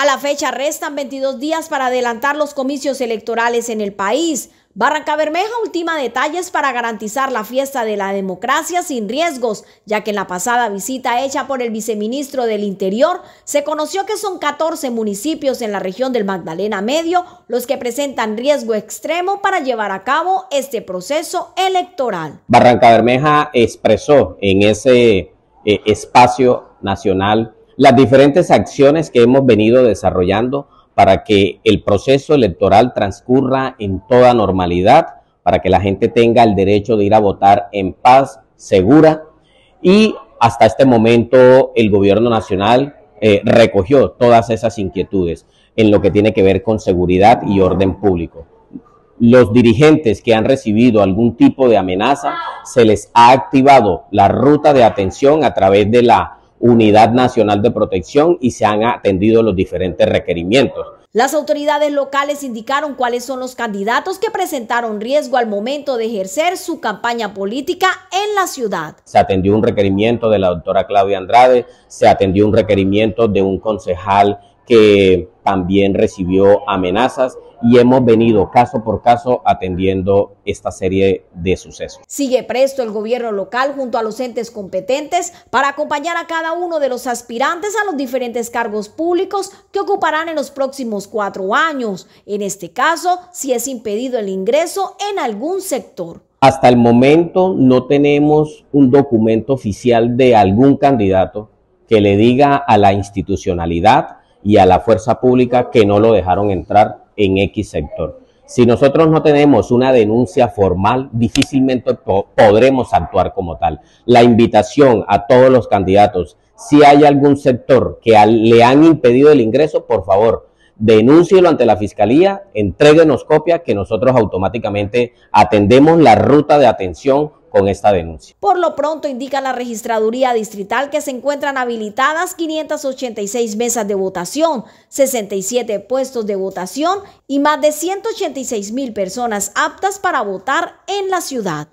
A la fecha restan 22 días para adelantar los comicios electorales en el país. Barranca Bermeja ultima detalles para garantizar la fiesta de la democracia sin riesgos, ya que en la pasada visita hecha por el viceministro del Interior se conoció que son 14 municipios en la región del Magdalena Medio los que presentan riesgo extremo para llevar a cabo este proceso electoral. Barranca Bermeja expresó en ese eh, espacio nacional las diferentes acciones que hemos venido desarrollando para que el proceso electoral transcurra en toda normalidad, para que la gente tenga el derecho de ir a votar en paz, segura. Y hasta este momento el gobierno nacional eh, recogió todas esas inquietudes en lo que tiene que ver con seguridad y orden público. Los dirigentes que han recibido algún tipo de amenaza, se les ha activado la ruta de atención a través de la Unidad Nacional de Protección y se han atendido los diferentes requerimientos. Las autoridades locales indicaron cuáles son los candidatos que presentaron riesgo al momento de ejercer su campaña política en la ciudad. Se atendió un requerimiento de la doctora Claudia Andrade, se atendió un requerimiento de un concejal que también recibió amenazas y hemos venido caso por caso atendiendo esta serie de sucesos. Sigue presto el gobierno local junto a los entes competentes para acompañar a cada uno de los aspirantes a los diferentes cargos públicos que ocuparán en los próximos cuatro años, en este caso si es impedido el ingreso en algún sector. Hasta el momento no tenemos un documento oficial de algún candidato que le diga a la institucionalidad y a la fuerza pública que no lo dejaron entrar en X sector. Si nosotros no tenemos una denuncia formal, difícilmente podremos actuar como tal. La invitación a todos los candidatos, si hay algún sector que le han impedido el ingreso, por favor, denúncielo ante la fiscalía, entreguenos copia que nosotros automáticamente atendemos la ruta de atención esta denuncia. Por lo pronto, indica la registraduría distrital que se encuentran habilitadas 586 mesas de votación, 67 puestos de votación y más de 186 mil personas aptas para votar en la ciudad.